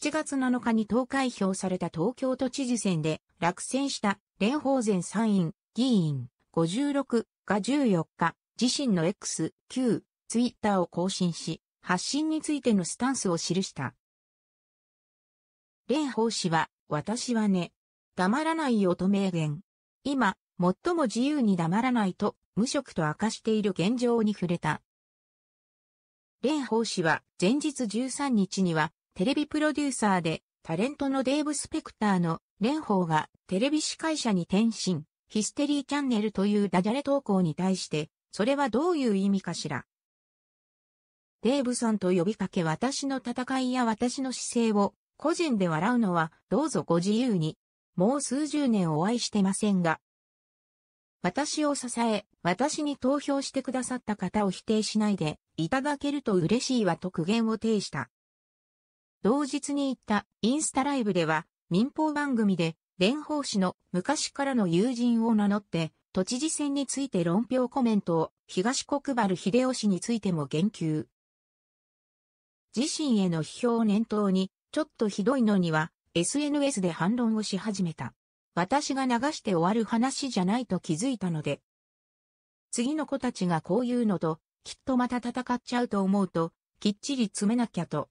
7月7日に投開票された東京都知事選で落選した蓮舫前参院議員56が14日自身の X、Q、ツイッターを更新し発信についてのスタンスを記した。蓮舫氏は私はね、黙らないよと明言。今、最も自由に黙らないと無職と明かしている現状に触れた。蓮舫氏は前日13日にはテレビプロデューサーで、タレントのデーブ・スペクターの蓮舫がテレビ司会者に転身、ヒステリーチャンネルというダジャレ投稿に対して、それはどういう意味かしら。デーブさんと呼びかけ私の戦いや私の姿勢を個人で笑うのはどうぞご自由に。もう数十年お会いしてませんが。私を支え、私に投票してくださった方を否定しないでいただけると嬉しいはと苦言を呈した。同日に行ったインスタライブでは民放番組で蓮舫氏の昔からの友人を名乗って都知事選について論評コメントを東国原秀夫氏についても言及。自身への批評を念頭にちょっとひどいのには SNS で反論をし始めた。私が流して終わる話じゃないと気づいたので。次の子たちがこういうのときっとまた戦っちゃうと思うときっちり詰めなきゃと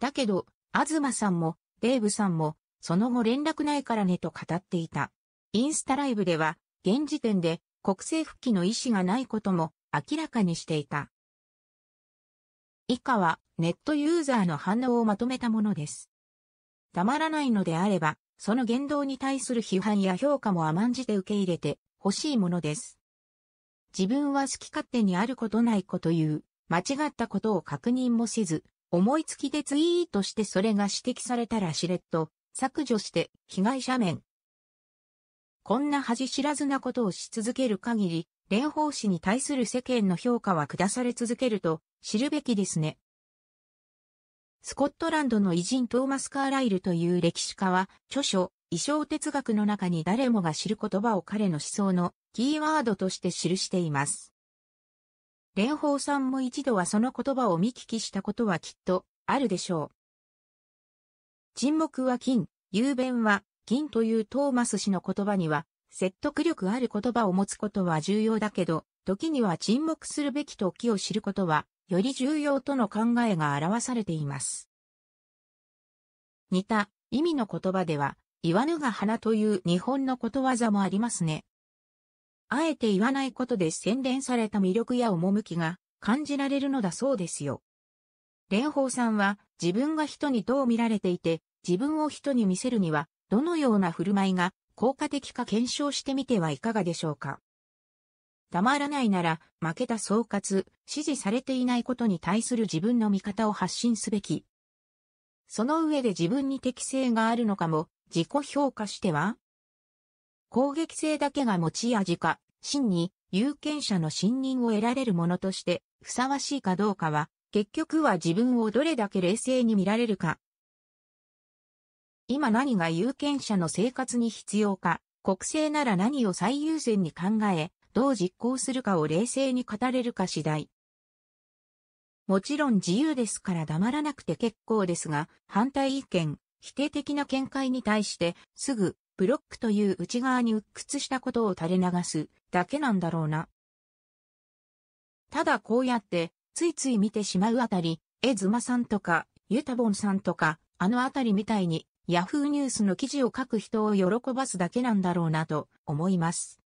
だけど、東さんも、デーブさんも、その後連絡ないからねと語っていた。インスタライブでは、現時点で国政復帰の意思がないことも明らかにしていた。以下はネットユーザーの反応をまとめたものです。たまらないのであれば、その言動に対する批判や評価も甘んじて受け入れて欲しいものです。自分は好き勝手にあることないこと言う、間違ったことを確認もせず、思いつきでツイートしてそれが指摘されたらしれっと削除して被害者面。こんな恥知らずなことをし続ける限り、蓮舫氏に対する世間の評価は下され続けると知るべきですね。スコットランドの偉人トーマス・カーライルという歴史家は、著書、衣装哲学の中に誰もが知る言葉を彼の思想のキーワードとして記しています。蓮舫さんも一度はその言葉を見聞きしたことはきっと、あるでしょう。沈黙は金、雄弁は銀というトーマス氏の言葉には、説得力ある言葉を持つことは重要だけど、時には沈黙するべき時を知ることは、より重要との考えが表されています。似た意味の言葉では、言わぬが花という日本のことわざもありますね。あえて言わないことで洗練された魅力や趣が感じられるのだそうですよ。蓮舫さんは自分が人にどう見られていて、自分を人に見せるには、どのような振る舞いが効果的か検証してみてはいかがでしょうか。たまらないなら、負けた総括、支持されていないことに対する自分の見方を発信すべき。その上で自分に適性があるのかも、自己評価しては攻撃性だけが持ち味か、真に有権者の信任を得られるものとしてふさわしいかどうかは、結局は自分をどれだけ冷静に見られるか。今何が有権者の生活に必要か、国政なら何を最優先に考え、どう実行するかを冷静に語れるか次第。もちろん自由ですから黙らなくて結構ですが、反対意見、否定的な見解に対して、すぐブロックという内側に鬱屈したことを垂れ流すだけなんだろうな。ただこうやって、ついつい見てしまうあたり、江妻さんとか、ゆたぼんさんとか、あのあたりみたいに、ヤフーニュースの記事を書く人を喜ばすだけなんだろうなと思います。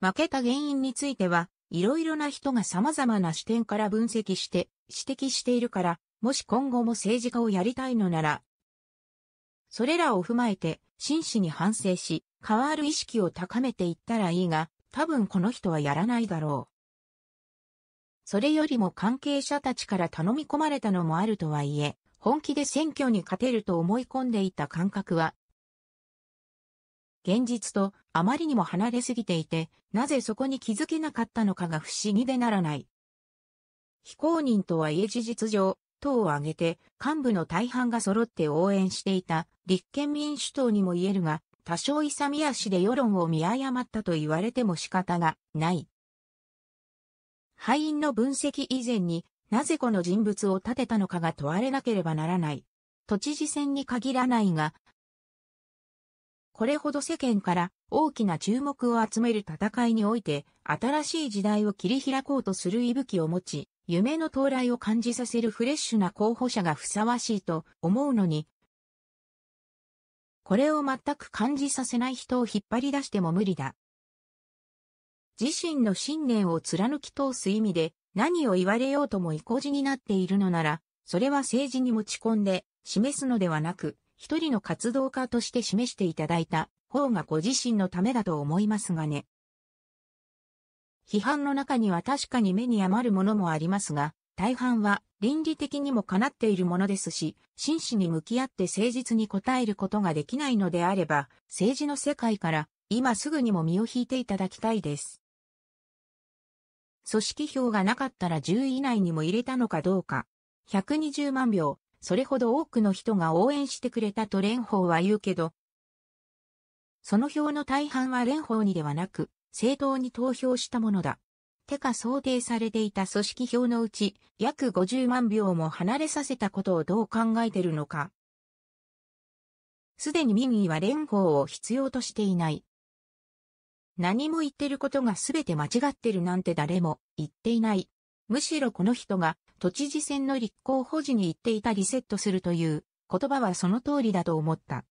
負けた原因については、いろいろな人が様々な視点から分析して、指摘しているから、もし今後も政治家をやりたいのなら、それらを踏まえて、真摯に反省し、変わる意識を高めていったらいいが、多分この人はやらないだろう。それよりも関係者たちから頼み込まれたのもあるとはいえ、本気で選挙に勝てると思い込んでいた感覚は、現実とあまりにも離れすぎていて、なぜそこに気づけなかったのかが不思議でならない。非公認とはいえ事実上、党を挙げて幹部の大半が揃って応援していた立憲民主党にも言えるが、多少勇み足で世論を見誤ったと言われても仕方がない。敗因の分析以前になぜこの人物を立てたのかが問われなければならない。都知事選に限らないが、これほど世間から大きな注目を集める戦いにおいて、新しい時代を切り開こうとする息吹を持ち、夢の到来を感じさせるフレッシュな候補者がふさわしいと思うのに、これを全く感じさせない人を引っ張り出しても無理だ。自身の信念を貫き通す意味で、何を言われようとも意固地になっているのなら、それは政治に持ち込んで示すのではなく、一人の活動家として示していただいた方がご自身のためだと思いますがね。批判の中には確かに目に余るものもありますが、大半は倫理的にもかなっているものですし、真摯に向き合って誠実に答えることができないのであれば、政治の世界から今すぐにも身を引いていただきたいです。組織票がなかったら10位以内にも入れたのかどうか。120万票、それほど多くの人が応援してくれたと蓮舫は言うけど、その票の大半は蓮舫にではなく、政党に投票したものだ。てか想定されていた組織票のうち、約50万票も離れさせたことをどう考えてるのか。すでに民意は蓮舫を必要としていない。何も言ってることが全て間違ってるなんて誰も言っていない。むしろこの人が都知事選の立候補時に言っていたリセットするという言葉はその通りだと思った。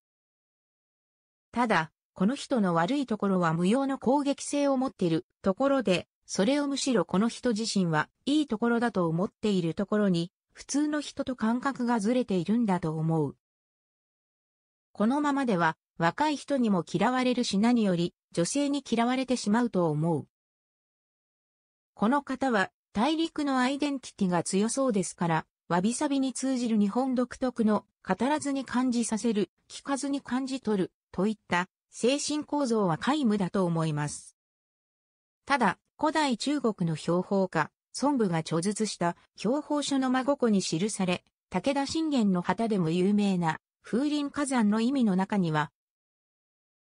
ただ、この人の悪いところは無用の攻撃性を持っているところで、それをむしろこの人自身はいいところだと思っているところに、普通の人と感覚がずれているんだと思う。このままでは若い人にも嫌われるし何より女性に嫌われてしまうと思う。この方は大陸のアイデンティティが強そうですから、わびさびに通じる日本独特の語らずに感じさせる、聞かずに感じ取る、といった精神構造は皆無だと思います。ただ、古代中国の標本家、孫武が著述した標本書の真心に記され、武田信玄の旗でも有名な風林火山の意味の中には、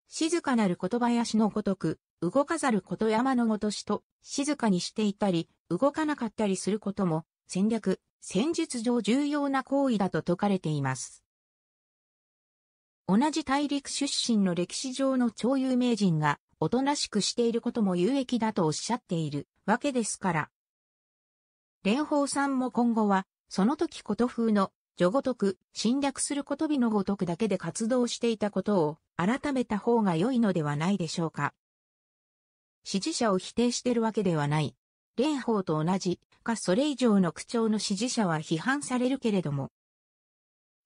静かなる言葉やしのごとく、動かざること山のごとしと、静かにしていたり、動かなかったりすることも、戦略、戦術上重要な行為だと説かれています。同じ大陸出身の歴史上の超有名人が、おとなしくしていることも有益だとおっしゃっているわけですから。蓮舫さんも今後は、その時こと風の、序ごとく、侵略することびのごとくだけで活動していたことを、改めた方が良いのではないでしょうか。支持者を否定してるわけではない。蓮舫と同じかそれ以上の口調の支持者は批判されるけれども、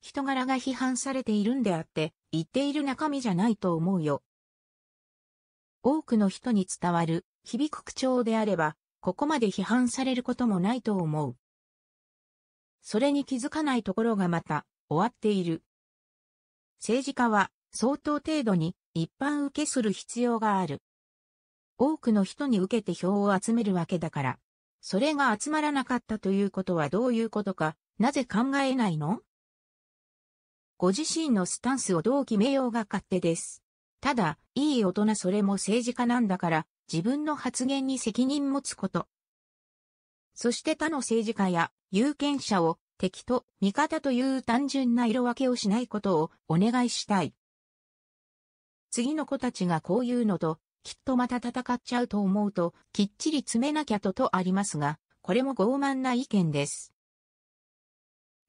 人柄が批判されているんであって、言っている中身じゃないと思うよ。多くの人に伝わる、響く口調であれば、ここまで批判されることもないと思う。それに気づかないところがまた、終わっている。政治家は、相当程度に、一般受けする必要がある。多くの人に受けて票を集めるわけだから。それが集まらなかったということはどういうことか、なぜ考えないのご自身のスタンスをどう決めようが勝手です。ただ、いい大人それも政治家なんだから、自分の発言に責任持つこと。そして他の政治家や有権者を敵と味方という単純な色分けをしないことをお願いしたい。次の子たちがこういうのときっとまた戦っちゃうと思うと、きっちり詰めなきゃととありますが、これも傲慢な意見です。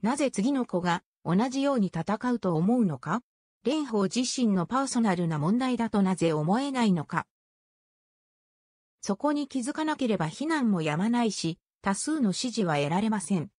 なぜ次の子が同じように戦うと思うのか蓮舫自身のパーソナルな問題だとなぜ思えないのかそこに気づかなければ非難もやまないし、多数の支持は得られません。